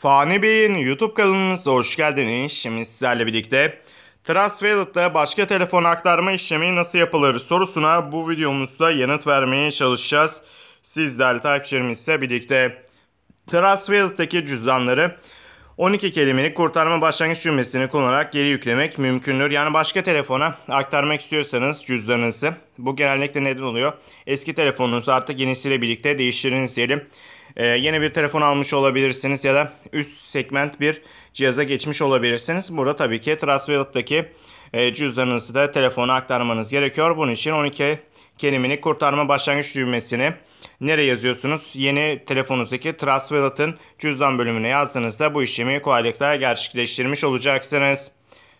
Fani Bey'in YouTube kanalımıza hoş geldiniz. Şimdi sizlerle birlikte Trustwallet'la başka telefon aktarma işlemi nasıl yapılır sorusuna bu videomuzda yanıt vermeye çalışacağız. Siz değerli takipçilerimizle birlikte Trustwallet'taki cüzdanları 12 kelimelik kurtarma başlangıç cümlesini kullanarak geri yüklemek mümkündür. Yani başka telefona aktarmak istiyorsanız cüzdanınızı. Bu genellikle neden oluyor? Eski telefonunuzu artık yenisiyle birlikte değiştiriniz diyelim e, yeni bir telefon almış olabilirsiniz ya da üst segment bir cihaza geçmiş olabilirsiniz. Burada tabii ki Trustwallet'taki e, cüzdanınızı da telefona aktarmanız gerekiyor. Bunun için 12 kelimini kurtarma başlangıç düğmesini nereye yazıyorsunuz? Yeni telefonunuzdaki Trustwallet'ın cüzdan bölümüne yazdığınızda bu işlemi kolaylıkla gerçekleştirmiş olacaksınız.